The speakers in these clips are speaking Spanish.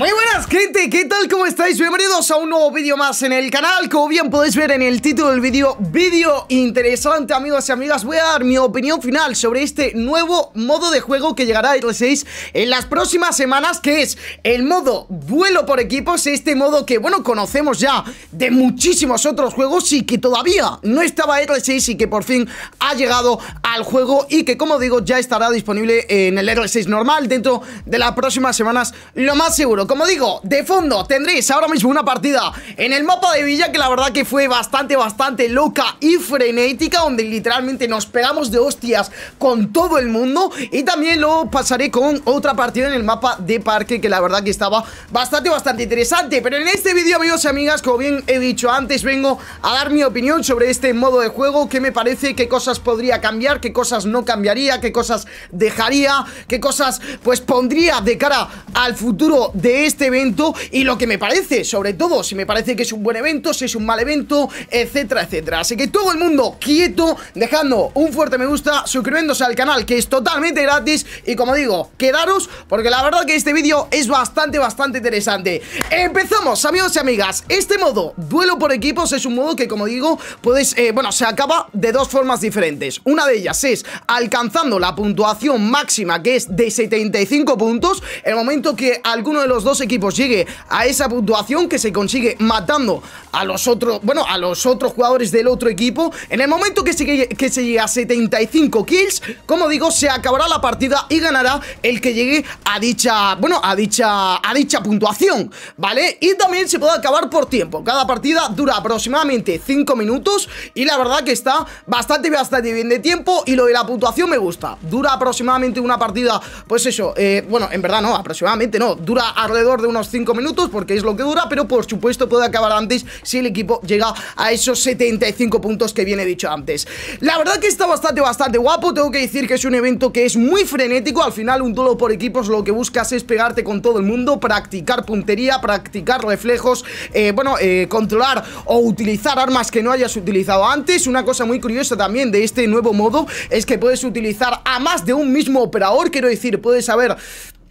Muy buenas gente, ¿qué tal? ¿Cómo estáis? Bienvenidos a un nuevo vídeo más en el canal Como bien podéis ver en el título del vídeo Vídeo interesante amigos y amigas Voy a dar mi opinión final sobre este nuevo modo de juego que llegará a R6 En las próximas semanas que es el modo vuelo por equipos Este modo que bueno conocemos ya de muchísimos otros juegos Y que todavía no estaba R6 y que por fin ha llegado a al juego y que como digo ya estará disponible en el R6 normal dentro de las próximas semanas lo más seguro. Como digo, de fondo tendréis ahora mismo una partida en el mapa de Villa que la verdad que fue bastante, bastante loca y frenética donde literalmente nos pegamos de hostias con todo el mundo y también lo pasaré con otra partida en el mapa de Parque que la verdad que estaba bastante, bastante interesante. Pero en este vídeo amigos y amigas, como bien he dicho antes, vengo a dar mi opinión sobre este modo de juego, Que me parece, qué cosas podría cambiar, qué cosas no cambiaría, qué cosas dejaría, qué cosas pues pondría de cara al futuro de este evento y lo que me parece, sobre todo, si me parece que es un buen evento, si es un mal evento, etcétera, etcétera. Así que todo el mundo quieto, dejando un fuerte me gusta, suscribiéndose al canal que es totalmente gratis y como digo, quedaros porque la verdad que este vídeo es bastante, bastante interesante. Empezamos, amigos y amigas. Este modo, duelo por equipos, es un modo que como digo, puedes, eh, bueno, se acaba de dos formas diferentes. Una de ellas es alcanzando la puntuación máxima que es de 75 puntos. El momento que alguno de los dos equipos llegue a esa puntuación que se consigue matando a los otros, bueno, a los otros jugadores del otro equipo, en el momento que se, que se llegue a 75 kills, como digo, se acabará la partida y ganará el que llegue a dicha, bueno, a dicha, a dicha puntuación, ¿vale? Y también se puede acabar por tiempo. Cada partida dura aproximadamente 5 minutos y la verdad que está bastante, bastante bien de tiempo y lo de la puntuación me gusta. Dura aproximadamente una partida, pues eso, eh, bueno, en verdad no, aproximadamente no. Dura alrededor de unos 5 minutos porque es lo que dura, pero por supuesto puede acabar antes si el equipo llega a esos 75 puntos que viene dicho antes. La verdad que está bastante, bastante guapo. Tengo que decir que es un evento que es muy frenético. Al final un duelo por equipos lo que buscas es pegarte con todo el mundo, practicar puntería, practicar reflejos, eh, bueno, eh, controlar o utilizar armas que no hayas utilizado antes. Una cosa muy curiosa también de este nuevo modo es que puedes utilizar a más de un mismo operador, quiero decir, puedes haber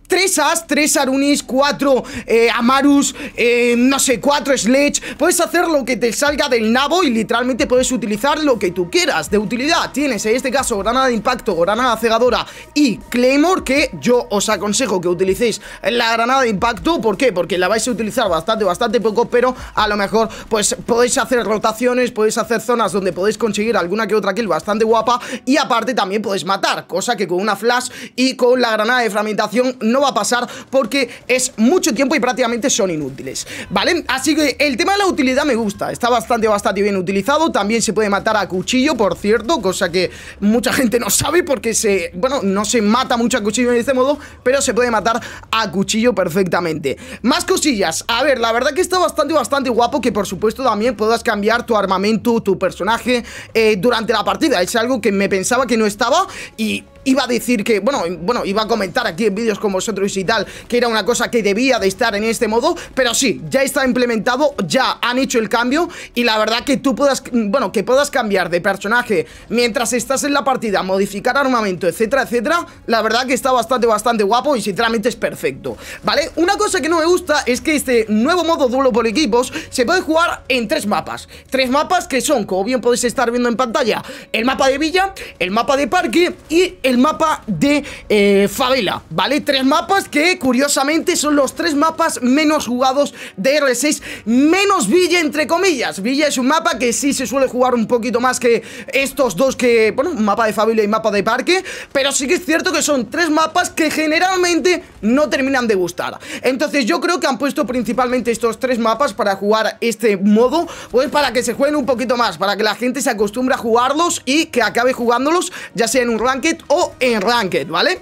tres As, tres Arunis, cuatro eh, Amarus, eh, no sé, cuatro Sledge. Puedes hacer lo que te salga del nabo y literalmente puedes utilizar lo que tú quieras de utilidad. Tienes en este caso granada de impacto, granada cegadora y Claymore, que yo os aconsejo que utilicéis la granada de impacto. ¿Por qué? Porque la vais a utilizar bastante, bastante poco, pero a lo mejor pues podéis hacer rotaciones, podéis hacer zonas donde podéis conseguir alguna que otra kill bastante guapa y aparte también podéis matar, cosa que con una flash y con la granada de fragmentación no va a pasar porque es mucho tiempo y prácticamente son inútiles, ¿vale? Así que el tema de la utilidad me gusta, está bastante, bastante bien utilizado, también se puede matar a cuchillo, por cierto, cosa que mucha gente no sabe porque se, bueno, no se mata mucho a cuchillo en este modo, pero se puede matar a cuchillo perfectamente. Más cosillas, a ver, la verdad que está bastante, bastante guapo que por supuesto también puedas cambiar tu armamento, tu personaje eh, durante la partida, es algo que me pensaba que no estaba y iba a decir que, bueno, bueno, iba a comentar aquí en vídeos con vosotros y tal, que era una cosa que debía de estar en este modo, pero sí, ya está implementado, ya han hecho el cambio y la verdad que tú puedas, bueno, que puedas cambiar de personaje mientras estás en la partida, modificar armamento, etcétera, etcétera, la verdad que está bastante, bastante guapo y sinceramente es perfecto, ¿vale? Una cosa que no me gusta es que este nuevo modo duelo por equipos se puede jugar en tres mapas, tres mapas que son, como bien podéis estar viendo en pantalla, el mapa de villa, el mapa de parque y el el mapa de eh, ¿vale? Tres mapas que curiosamente son los tres mapas menos jugados de R6, menos Villa entre comillas. Villa es un mapa que sí se suele jugar un poquito más que estos dos que, bueno, mapa de favela y mapa de parque, pero sí que es cierto que son tres mapas que generalmente no terminan de gustar. Entonces yo creo que han puesto principalmente estos tres mapas para jugar este modo, pues para que se jueguen un poquito más, para que la gente se acostumbre a jugarlos y que acabe jugándolos, ya sea en un ranked o en Ranked, ¿vale?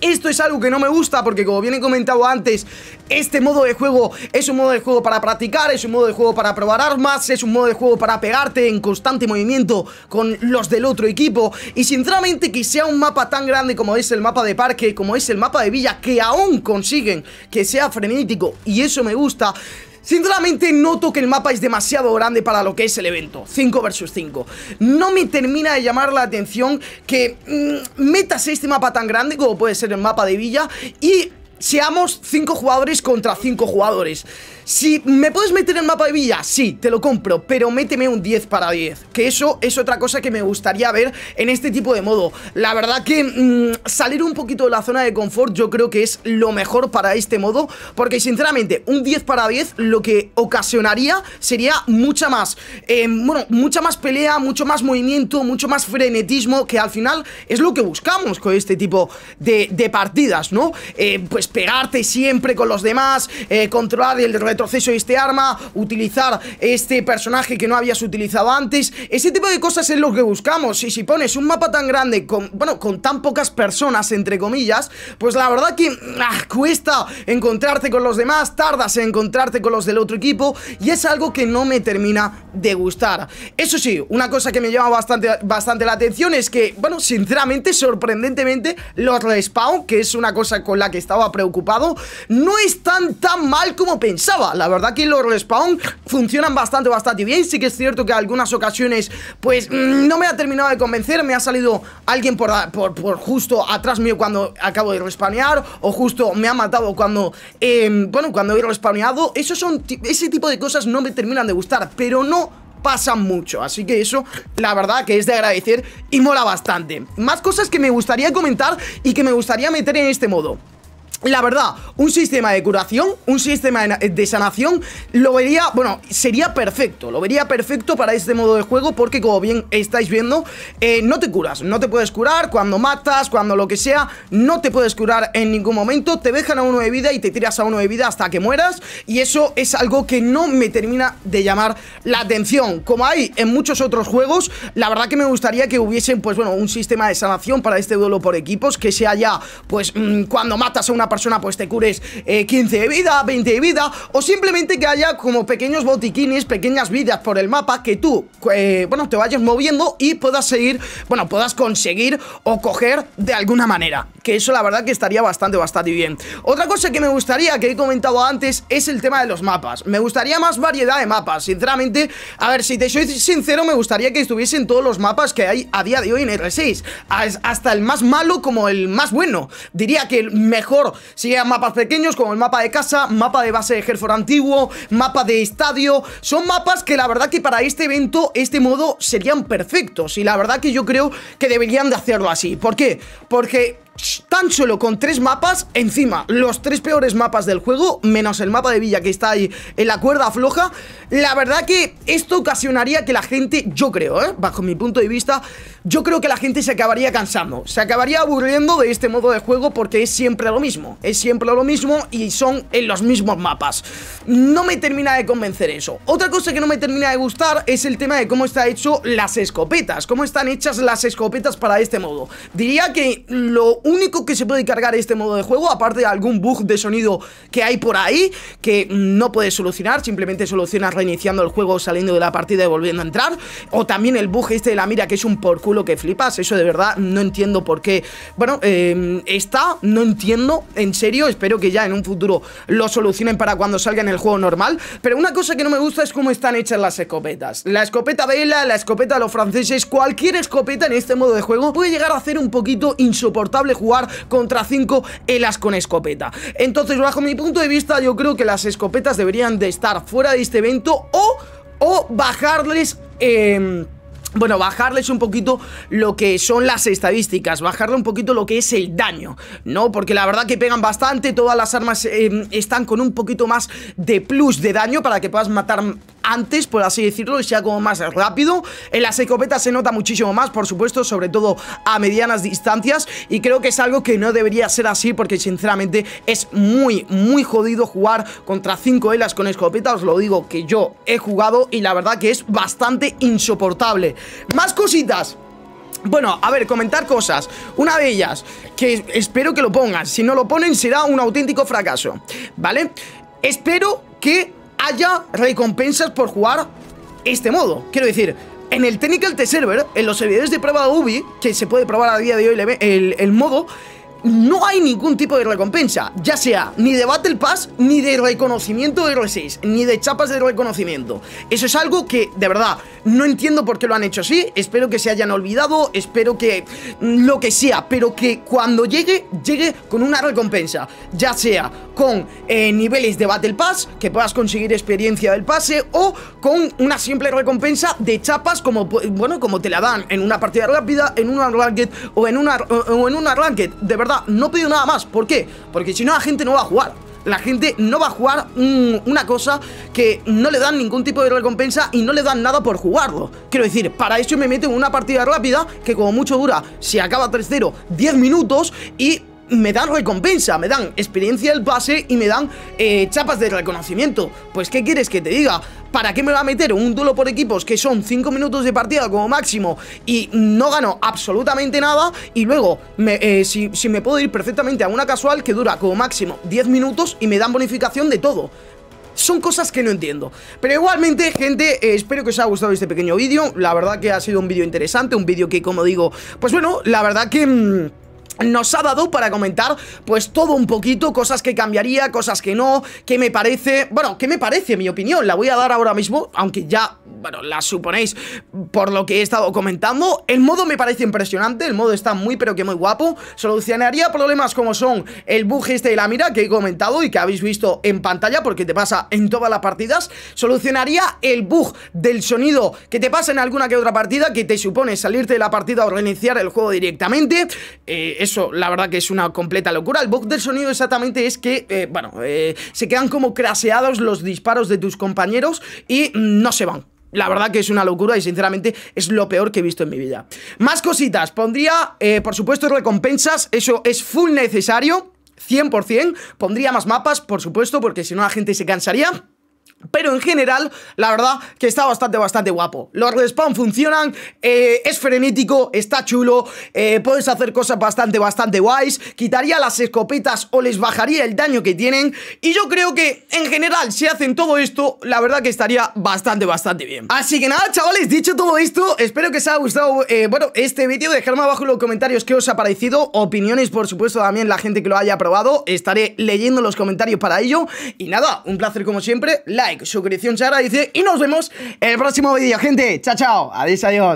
Esto es algo que no me gusta porque como bien he comentado antes Este modo de juego es un modo de juego para practicar Es un modo de juego para probar armas Es un modo de juego para pegarte en constante movimiento con los del otro equipo Y sinceramente que sea un mapa tan grande como es el mapa de parque Como es el mapa de villa Que aún consiguen que sea frenético y eso me gusta Sinceramente noto que el mapa es demasiado grande para lo que es el evento 5 vs 5 No me termina de llamar la atención que meta mm, metas este mapa tan grande como puede ser el mapa de Villa Y seamos 5 jugadores contra 5 jugadores. Si me puedes meter el mapa de villa, sí, te lo compro, pero méteme un 10 para 10, que eso es otra cosa que me gustaría ver en este tipo de modo. La verdad que mm, salir un poquito de la zona de confort yo creo que es lo mejor para este modo, porque sinceramente un 10 para 10 lo que ocasionaría sería mucha más, em, bueno, mucha más pelea, mucho más movimiento, mucho más frenetismo, que al final es lo que buscamos con este tipo de, partidas, ¿no? Eh, pues pegarte siempre con los demás, eh, controlar el retroceso de este arma, utilizar este personaje que no habías utilizado antes. Ese tipo de cosas es lo que buscamos. Y si pones un mapa tan grande, con, bueno, con tan pocas personas, entre comillas, pues la verdad que ah, cuesta encontrarte con los demás, tardas en encontrarte con los del otro equipo y es algo que no me termina de gustar. Eso sí, una cosa que me llama bastante, bastante la atención es que, bueno, sinceramente, sorprendentemente, los respawn, que es una cosa con la que estaba preocupado, Ocupado, no están tan mal como pensaba. La verdad que los respawn funcionan bastante, bastante bien. Sí que es cierto que algunas ocasiones, pues, mm, no me ha terminado de convencer. Me ha salido alguien por, por, justo atrás mío cuando acabo de respawnear o justo me ha matado cuando, em, bueno, cuando he respawneado. Eso son, ese tipo de cosas no me terminan de gustar, pero no pasan mucho, así que eso la verdad que es de agradecer y mola bastante. Más cosas que me gustaría comentar y que me gustaría meter en este modo la verdad, un sistema de curación, un sistema de sanación, lo vería, bueno, sería perfecto, lo vería perfecto para este modo de juego porque como bien estáis viendo, eh, no te curas, no te puedes curar cuando matas, cuando lo que sea, no te puedes curar en ningún momento, te dejan a uno de vida y te tiras a uno de vida hasta que mueras y eso es algo que no me termina de llamar la atención, como hay en muchos otros juegos, la verdad que me gustaría que hubiesen, pues bueno, un sistema de sanación para este duelo por equipos, que sea ya, pues, mm, cuando matas a una persona pues te cures 15 eh, de vida, 20 de vida O simplemente que haya como pequeños botiquines, pequeñas vidas por el mapa Que tú, eh, bueno, te vayas moviendo y puedas seguir, bueno, puedas conseguir o coger de alguna manera Que eso la verdad que estaría bastante, bastante bien Otra cosa que me gustaría, que he comentado antes, es el tema de los mapas Me gustaría más variedad de mapas, sinceramente A ver, si te soy sincero, me gustaría que estuviesen todos los mapas que hay a día de hoy en R6 Hasta el más malo como el más bueno Diría que el mejor sean mapas pequeños como el mapa de casa, mapa de base de Hereford antiguo, mapa de estadio. Son mapas que la verdad que para este evento, este modo, serían perfectos. Y la verdad que yo creo que deberían de hacerlo así. ¿Por qué? Porque tan solo con tres mapas, encima los tres peores mapas del juego, menos el mapa de Villa que está ahí en la cuerda floja, la verdad que esto ocasionaría que la gente, yo creo, ¿eh? bajo mi punto de vista, yo creo que la gente se acabaría cansando, se acabaría aburriendo de este modo de juego porque es siempre lo mismo, es siempre lo mismo y son en los mismos mapas. No me termina de convencer eso. Otra cosa que no me termina de gustar es el tema de cómo está hecho las escopetas, cómo están hechas las escopetas para este modo. Diría que lo único que se puede cargar este modo de juego, aparte de algún bug de sonido que hay por ahí, que no puedes solucionar, simplemente solucionas reiniciando el juego, saliendo de la partida y volviendo a entrar, o también el bug este de la mira, que es un por culo que flipas, eso de verdad no entiendo por qué, bueno, eh, está, no entiendo, en serio, espero que ya en un futuro lo solucionen para cuando salga en el juego normal, pero una cosa que no me gusta es cómo están hechas las escopetas, la escopeta vela, la escopeta de los franceses, cualquier escopeta en este modo de juego puede llegar a ser un poquito insoportable jugar contra 5 elas con escopeta. Entonces, bajo mi punto de vista, yo creo que las escopetas deberían de estar fuera de este evento o, o bajarles... Em, bueno, bajarles un poquito lo que son las estadísticas, bajarle un poquito lo que es el daño, ¿no? Porque la verdad que pegan bastante, todas las armas em, están con un poquito más de plus de daño para que puedas matar antes, por así decirlo, y sea como más rápido. En las escopetas se nota muchísimo más, por supuesto, sobre todo a medianas distancias. Y creo que es algo que no debería ser así, porque sinceramente es muy, muy jodido jugar contra 5 helas con escopeta. Os lo digo que yo he jugado y la verdad que es bastante insoportable. Más cositas. Bueno, a ver, comentar cosas. Una de ellas, que espero que lo pongan. Si no lo ponen, será un auténtico fracaso. ¿Vale? Espero que haya recompensas por jugar este modo. Quiero decir, en el Technical Test Server, en los servidores de prueba de Ubi, que se puede probar a día de hoy el modo, no hay ningún tipo de recompensa, ya sea ni de Battle Pass, ni de reconocimiento de R6, ni de chapas de reconocimiento. Eso es algo que, de verdad, no entiendo por qué lo han hecho así, espero que se hayan olvidado, espero que mm, lo que sea, pero que cuando llegue, llegue con una recompensa, ya sea con eh, niveles de Battle Pass, que puedas conseguir experiencia del pase, o con una simple recompensa de chapas como, bueno, como te la dan en una partida rápida, en una ranked o en una, o en una ranked, de verdad no pido nada más. ¿Por qué? Porque si no, la gente no va a jugar. La gente no va a jugar una cosa que no le dan ningún tipo de recompensa y no le dan nada por jugarlo. Quiero decir, para eso me meto en una partida rápida que como mucho dura, si acaba 3-0, 10 minutos y me dan recompensa, me dan experiencia del pase y me dan eh, chapas de reconocimiento. Pues, ¿qué quieres que te diga? ¿Para qué me va a meter un duelo por equipos que son 5 minutos de partida como máximo y no gano absolutamente nada? Y luego, eh, si, me puedo ir perfectamente a una casual que dura como máximo 10 minutos y me dan bonificación de todo. Son cosas que no entiendo Pero igualmente, gente, eh, espero que os haya gustado este pequeño vídeo La verdad que ha sido un vídeo interesante Un vídeo que, como digo, pues bueno, la verdad que... Mm, nos ha dado para comentar pues todo un poquito, cosas que cambiaría, cosas que no, que me parece, bueno, que me parece mi opinión, la voy a dar ahora mismo, aunque ya bueno, las suponéis por lo que he estado comentando. El modo me parece impresionante, el modo está muy pero que muy guapo. Solucionaría problemas como son el bug este de la mira que he comentado y que habéis visto en pantalla porque te pasa en todas las partidas. Solucionaría el bug del sonido que te pasa en alguna que otra partida que te supone salirte de la partida o reiniciar el juego directamente. Eh, eso la verdad que es una completa locura. El bug del sonido exactamente es que, eh, bueno, eh, se quedan como craseados los disparos de tus compañeros y mm, no se van la verdad que es una locura y sinceramente es lo peor que he visto en mi vida. Más cositas, pondría, eh, por supuesto, recompensas, eso es full necesario, 100%, pondría más mapas, por supuesto, porque si no la gente se cansaría. Pero en general, la verdad que está bastante, bastante guapo. Los respawn funcionan, eh, es frenético, está chulo, eh, puedes hacer cosas bastante, bastante guays. Quitaría las escopetas o les bajaría el daño que tienen. Y yo creo que, en general, si hacen todo esto, la verdad que estaría bastante, bastante bien. Así que nada, chavales, dicho todo esto, espero que os haya gustado, eh, bueno, este vídeo. Dejadme abajo en los comentarios qué os ha parecido. Opiniones, por supuesto, también la gente que lo haya probado. Estaré leyendo los comentarios para ello. Y nada, un placer como siempre. Like suscripción se dice y nos vemos el próximo vídeo, gente. Chao, chao. Adiós, adiós.